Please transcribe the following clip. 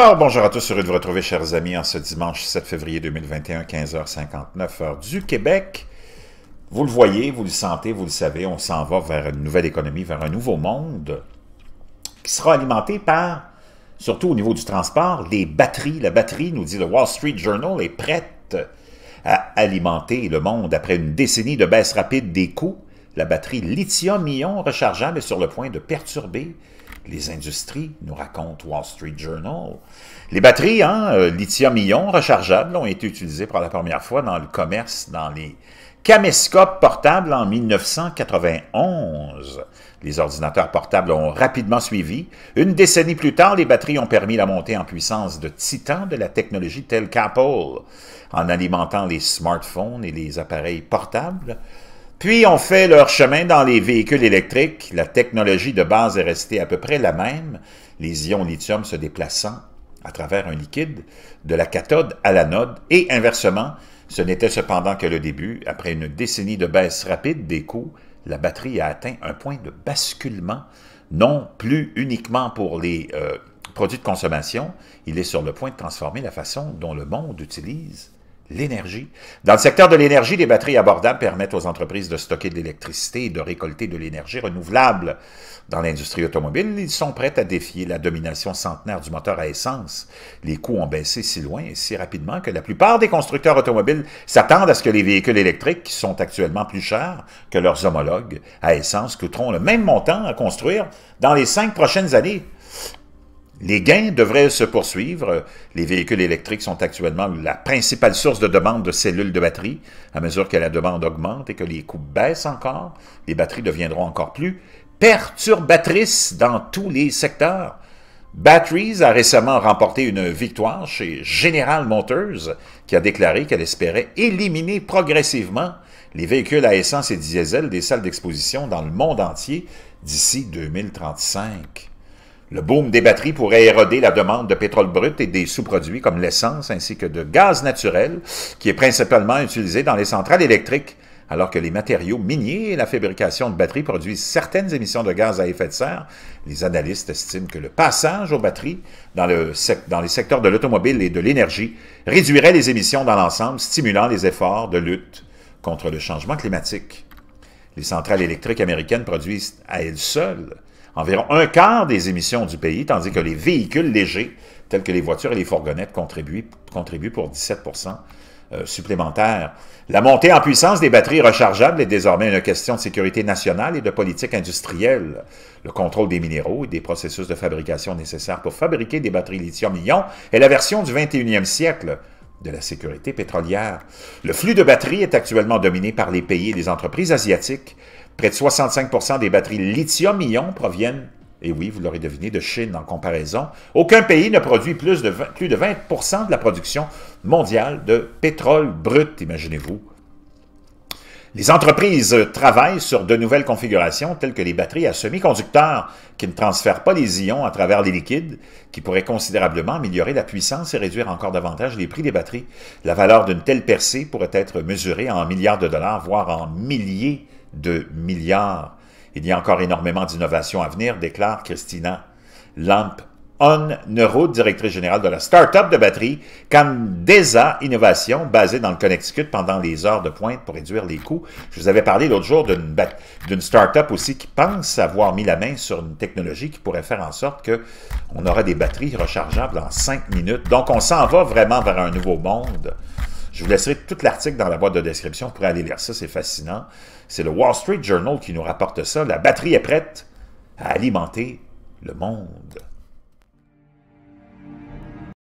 Alors, bonjour à tous, heureux de vous retrouver, chers amis, en ce dimanche 7 février 2021, 15h59, heure du Québec. Vous le voyez, vous le sentez, vous le savez, on s'en va vers une nouvelle économie, vers un nouveau monde qui sera alimenté par, surtout au niveau du transport, les batteries. La batterie, nous dit le Wall Street Journal, est prête à alimenter le monde après une décennie de baisse rapide des coûts. La batterie lithium-ion rechargeable est sur le point de perturber les industries, nous raconte Wall Street Journal. Les batteries, en hein, euh, lithium-ion rechargeables, ont été utilisées pour la première fois dans le commerce, dans les caméscopes portables en 1991. Les ordinateurs portables ont rapidement suivi. Une décennie plus tard, les batteries ont permis la montée en puissance de titans de la technologie telle qu'Apple, en alimentant les smartphones et les appareils portables. Puis on fait leur chemin dans les véhicules électriques. La technologie de base est restée à peu près la même, les ions lithium se déplaçant à travers un liquide de la cathode à l'anode et inversement. Ce n'était cependant que le début. Après une décennie de baisse rapide des coûts, la batterie a atteint un point de basculement, non plus uniquement pour les euh, produits de consommation, il est sur le point de transformer la façon dont le monde utilise l'énergie. Dans le secteur de l'énergie, les batteries abordables permettent aux entreprises de stocker de l'électricité et de récolter de l'énergie renouvelable. Dans l'industrie automobile, ils sont prêts à défier la domination centenaire du moteur à essence. Les coûts ont baissé si loin et si rapidement que la plupart des constructeurs automobiles s'attendent à ce que les véhicules électriques, qui sont actuellement plus chers que leurs homologues à essence, coûteront le même montant à construire dans les cinq prochaines années. Les gains devraient se poursuivre. Les véhicules électriques sont actuellement la principale source de demande de cellules de batterie. À mesure que la demande augmente et que les coûts baissent encore, les batteries deviendront encore plus perturbatrices dans tous les secteurs. Batteries a récemment remporté une victoire chez General Motors, qui a déclaré qu'elle espérait éliminer progressivement les véhicules à essence et diesel des salles d'exposition dans le monde entier d'ici 2035. Le boom des batteries pourrait éroder la demande de pétrole brut et des sous-produits comme l'essence ainsi que de gaz naturel, qui est principalement utilisé dans les centrales électriques, alors que les matériaux miniers et la fabrication de batteries produisent certaines émissions de gaz à effet de serre. Les analystes estiment que le passage aux batteries dans, les secteurs de l'automobile et de l'énergie réduirait les émissions dans l'ensemble, stimulant les efforts de lutte contre le changement climatique. Les centrales électriques américaines produisent à elles seules environ un quart des émissions du pays, tandis que les véhicules légers, tels que les voitures et les fourgonnettes, contribuent, pour 17 euh, supplémentaires. La montée en puissance des batteries rechargeables est désormais une question de sécurité nationale et de politique industrielle. Le contrôle des minéraux et des processus de fabrication nécessaires pour fabriquer des batteries lithium-ion est la version du 21e siècle de la sécurité pétrolière. Le flux de batteries est actuellement dominé par les pays et les entreprises asiatiques Près de 65 des batteries lithium-ion proviennent, et oui, vous l'aurez deviné, de Chine en comparaison. Aucun pays ne produit plus de 20, plus de 20 de la production mondiale de pétrole brut, imaginez-vous. Les entreprises travaillent sur de nouvelles configurations telles que les batteries à semi-conducteurs qui ne transfèrent pas les ions à travers les liquides, qui pourraient considérablement améliorer la puissance et réduire encore davantage les prix des batteries. La valeur d'une telle percée pourrait être mesurée en milliards de dollars, voire en milliers de de milliards. Il y a encore énormément d'innovations à venir, déclare Christina Lamp On Neuro, directrice générale de la start-up de batterie Camdesa Innovation, basée dans le Connecticut pendant les heures de pointe pour réduire les coûts. Je vous avais parlé l'autre jour d'une start-up aussi qui pense avoir mis la main sur une technologie qui pourrait faire en sorte que on aura des batteries rechargeables en cinq minutes. Donc on s'en va vraiment vers un nouveau monde. Je vous laisserai tout l'article dans la boîte de description pour aller lire ça, c'est fascinant. C'est le Wall Street Journal qui nous rapporte ça. La batterie est prête à alimenter le monde.